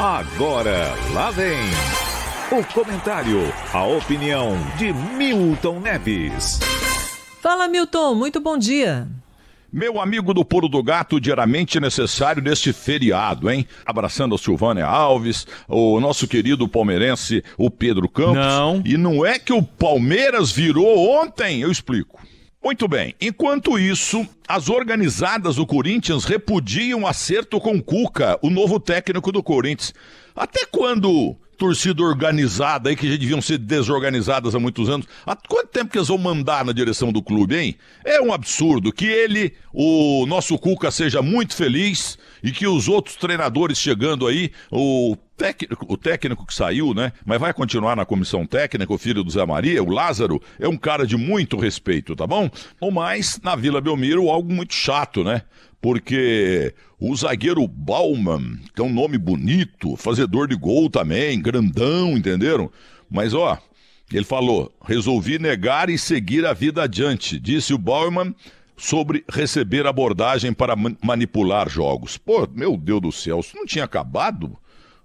Agora, lá vem o comentário, a opinião de Milton Neves. Fala, Milton, muito bom dia. Meu amigo do Puro do Gato, diariamente necessário neste feriado, hein? Abraçando a Silvânia Alves, o nosso querido palmeirense, o Pedro Campos. Não. E não é que o Palmeiras virou ontem, eu explico. Muito bem. Enquanto isso, as organizadas do Corinthians repudiam acerto com Cuca, o novo técnico do Corinthians. Até quando torcida organizada aí, que já deviam ser desorganizadas há muitos anos. Há quanto tempo que eles vão mandar na direção do clube, hein? É um absurdo que ele, o nosso Cuca, seja muito feliz e que os outros treinadores chegando aí, o técnico, o técnico que saiu, né? Mas vai continuar na comissão técnica, o filho do Zé Maria, o Lázaro, é um cara de muito respeito, tá bom? Ou mais, na Vila Belmiro, algo muito chato, né? porque o zagueiro Bauman, que é um nome bonito, fazedor de gol também, grandão, entenderam? Mas ó, ele falou: resolvi negar e seguir a vida adiante, disse o Bauman sobre receber abordagem para manipular jogos. Pô, meu Deus do céu, isso não tinha acabado?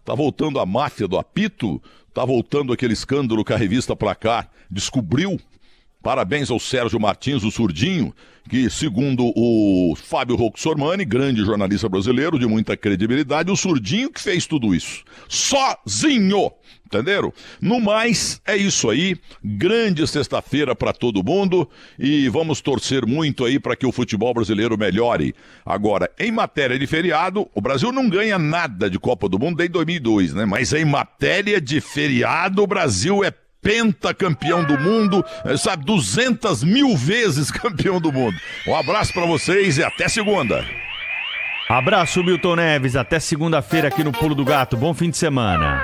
Tá voltando a máfia do apito? Tá voltando aquele escândalo que a revista Placar descobriu Parabéns ao Sérgio Martins, o surdinho, que, segundo o Fábio Roxormani, grande jornalista brasileiro de muita credibilidade, o surdinho que fez tudo isso. Sozinho! Entenderam? No mais, é isso aí. Grande sexta-feira para todo mundo e vamos torcer muito aí para que o futebol brasileiro melhore. Agora, em matéria de feriado, o Brasil não ganha nada de Copa do Mundo desde 2002, né? Mas em matéria de feriado, o Brasil é pentacampeão do mundo, eh, sabe, 200 mil vezes campeão do mundo. Um abraço para vocês e até segunda. Abraço, Milton Neves. Até segunda-feira aqui no Pulo do Gato. Bom fim de semana.